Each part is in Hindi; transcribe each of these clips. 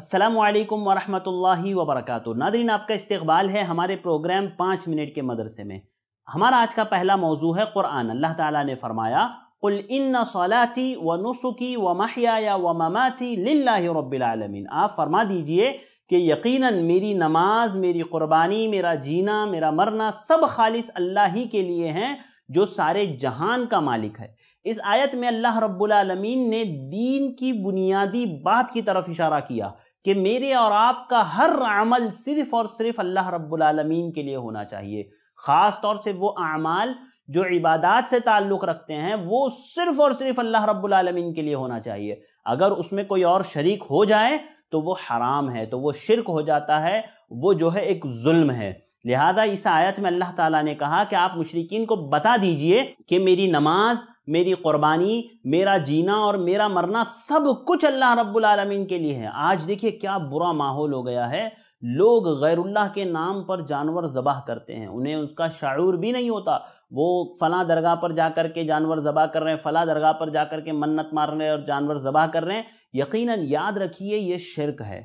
असलम वरहमल वबरक नादरीन आपका इस्तबाल है हमारे प्रोग्राम पाँच मिनट के मदरसे में हमारा आज का पहला मौजू है क़ुरान अल्लाह ताला ने फरमाया कुल सलाती व नुसुकी व महिया व ममाती रबालमीन आप फरमा दीजिए कि यकीनन मेरी नमाज मेरी क़ुरबानी मेरा जीना मेरा मरना सब खालिस अल्लाह ही के लिए हैं जो सारे जहान का मालिक है इस आयत में अल्लाह रब्बुलमीन ने दीन की बुनियादी बात की तरफ इशारा किया कि मेरे और आपका हर अमल सिर्फ और सिर्फ अल्लाह रब्बुलमीन के लिए होना चाहिए ख़ास तौर से वो अमाल जो इबादत से ताल्लुक़ रखते हैं वो सिर्फ और सिर्फ अल्लाह रब्बुलमीन के लिए होना चाहिए अगर उसमें कोई और शरीक हो जाए तो वो हराम है तो वो शिरक हो जाता है वो जो है एक जुल्म है लिहाजा इस आयत में अल्लाह ताला ने कहा कि आप मुशरकिन को बता दीजिए कि मेरी नमाज मेरी कुर्बानी मेरा जीना और मेरा मरना सब कुछ अल्लाह रब्बुल के लिए है आज देखिए क्या बुरा माहौल हो गया है लोग गैरुल्लाह के नाम पर जानवर ज़बह करते हैं उन्हें उसका शाऊर भी नहीं होता वो फ़लाँ दरगाह पर जा कर के जानवर ज़बह कर रहे हैं फ़लाँ दरगाह पर जा कर के मन्नत मार रहे हैं और जानवर ज़बह कर रहे हैं यकीनन याद रखिए ये शिरक है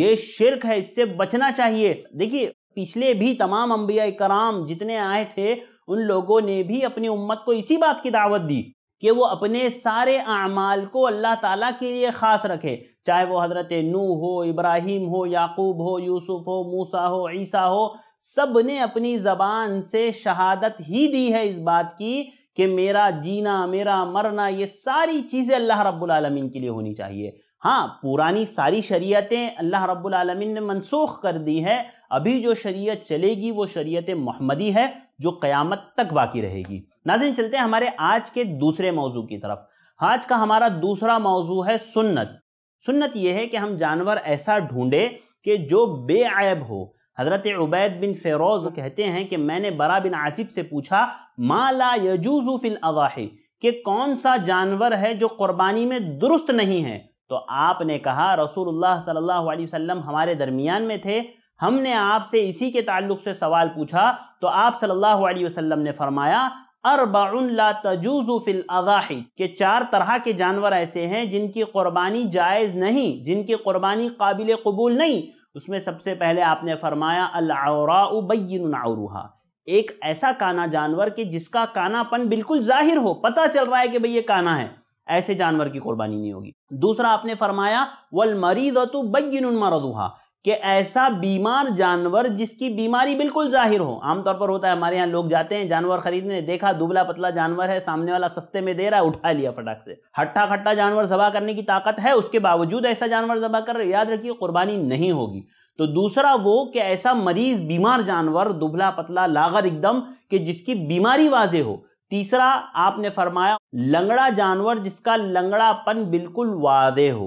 ये शिरक है इससे बचना चाहिए देखिए पिछले भी तमाम अम्बिया कराम जितने आए थे उन लोगों ने भी अपनी उम्मत को इसी बात की दावत दी कि वो अपने सारे अमाल को अल्लाह ताला के लिए ख़ास रखे चाहे वो हज़रत नू हो इब्राहिम हो याकूब हो यूसुफ हो मूसा हो ईसा हो सब ने अपनी ज़बान से शहादत ही दी है इस बात की कि मेरा जीना मेरा मरना ये सारी चीज़ें अल्लाह रब्बुल रबालमीन के लिए होनी चाहिए हाँ पुरानी सारी शरीयतें अल्लाह रब्बुल रबालमीन ने मनसूख कर दी है अभी जो शरीयत चलेगी वो शरीयत मोहम्मदी है जो क़यामत तक बाकी रहेगी नाजिन चलते हैं हमारे आज के दूसरे मौजू की तरफ आज का हमारा दूसरा मौजू है सुन्नत सुन्नत यह है कि हम जानवर ऐसा ढूंढे कि जो बेअब हो हज़रत उबैद बिन फ़ेरोज़ कहते हैं कि मैंने बरा बिन आसिफ से पूछा माला यजूजू फिल कि कौन सा जानवर है जो कुर्बानी में दुरुस्त नहीं है तो आपने कहा रसूलुल्लाह सल्लल्लाहु अलैहि वसल्लम हमारे दरमियान में थे हमने आपसे इसी के ताल्लुक से सवाल पूछा तो आप सल्लल्लाहु अलैहि वसल्लम ने फरमाया अरबाउल्ला तजूजुफिल अजाही के चार तरह के जानवर ऐसे हैं जिनकी कुर्बानी जायज़ नहीं जिनकी कुर्बानी काबिल कबूल नहीं उसमें सबसे पहले आपने फरमाया अलराउबैनआरूहा एक ऐसा काना जानवर कि जिसका कानापन बिल्कुल जाहिर हो पता चल रहा है कि भाई ये काना है ऐसे जानवर की कुर्बानी नहीं होगी दूसरा आपने फरमाया वल तो बैन मरदुहा कि ऐसा बीमार जानवर जिसकी बीमारी बिल्कुल जाहिर हो आमतौर पर होता है हमारे यहाँ लोग जाते हैं जानवर खरीदने देखा दुबला पतला जानवर है सामने वाला सस्ते में दे रहा है उठा लिया फटाक से हट्टा खट्टा जानवर जबा करने की ताकत है उसके बावजूद ऐसा जानवर जबा कर याद रखिए कुर्बानी नहीं होगी तो दूसरा वो कि ऐसा मरीज बीमार जानवर दुबला पतला लागर एकदम कि जिसकी बीमारी वाजे हो तीसरा आपने फरमाया लंगड़ा जानवर जिसका लंगड़ापन बिल्कुल वादे हो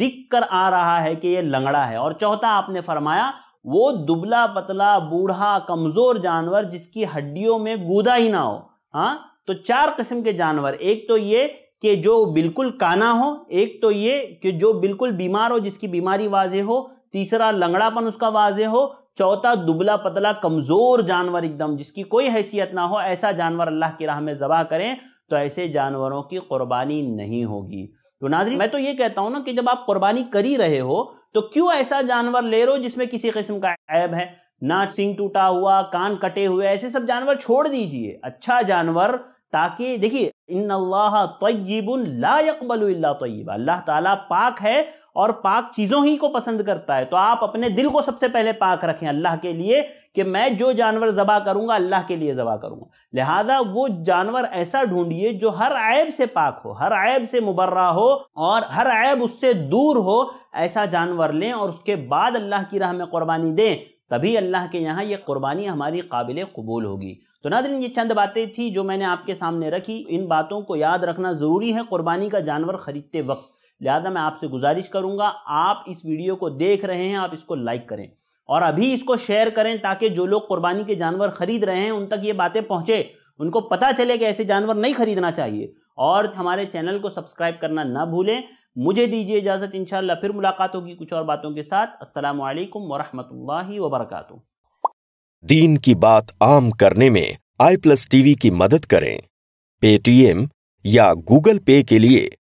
दिख कर आ रहा है कि ये लंगड़ा है और चौथा आपने फरमाया वो दुबला पतला बूढ़ा कमजोर जानवर जिसकी हड्डियों में गूदा ही ना हो हाँ तो चार किस्म के जानवर एक तो ये कि जो बिल्कुल काना हो एक तो ये कि जो बिल्कुल बीमार हो जिसकी बीमारी वाजे हो तीसरा लंगड़ापन उसका वाजे हो चौथा दुबला पतला कमजोर जानवर एकदम जिसकी कोई हैसियत ना हो ऐसा जानवर अल्लाह की राह में जबा करें तो ऐसे जानवरों की कुर्बानी नहीं होगी तो नाजरी मैं तो ये कहता हूं ना कि जब आप कुर्बानी कर ही रहे हो तो क्यों ऐसा जानवर ले रहे हो जिसमें किसी किस्म का ऐब है ना सिंह टूटा हुआ कान कटे हुए ऐसे सब जानवर छोड़ दीजिए अच्छा जानवर ताकि देखिए इन अल्लाह तय्यबन ला अल्लाह ताला पाक है और पाक चीज़ों ही को पसंद करता है तो आप अपने दिल को सबसे पहले पाक रखें अल्लाह के लिए कि मैं जो जानवर ज़बा करूंगा अल्लाह के लिए ज़बा करूंगा लिहाजा वो जानवर ऐसा ढूंढिए जो हर ऐब से पाक हो हर ऐब से मुबर्रा हो और हर ऐब उससे दूर हो ऐसा जानवर लें और उसके बाद अल्लाह की राह में कुर्बानी दें तभी अल्लाह के यहाँ ये कुर्बानी हमारी काबिल कबूल होगी तो नादिन ये चंद बातें थी जो मैंने आपके सामने रखी इन बातों को याद रखना ज़रूरी है कुर्बानी का जानवर ख़रीदते वक्त लिहाजा मैं आपसे गुजारिश करूंगा आप इस वीडियो को देख रहे हैं आप इसको लाइक करें और अभी इसको शेयर करें ताकि जो लोग कुर्बानी के जानवर खरीद रहे हैं उन तक ये बातें पहुंचे उनको पता चले कि ऐसे जानवर नहीं खरीदना चाहिए और हमारे चैनल को सब्सक्राइब करना ना भूलें मुझे दीजिए इजाज़त इंशाल्लाह फिर मुलाकात होगी कुछ और बातों के साथ अस्सलाम वालेकुम वरहमतुल्लाहि वबरकatuh दीन की बात आम करने में आई प्लस टीवी की मदद करें पेटीएम या गूगल पे के लिए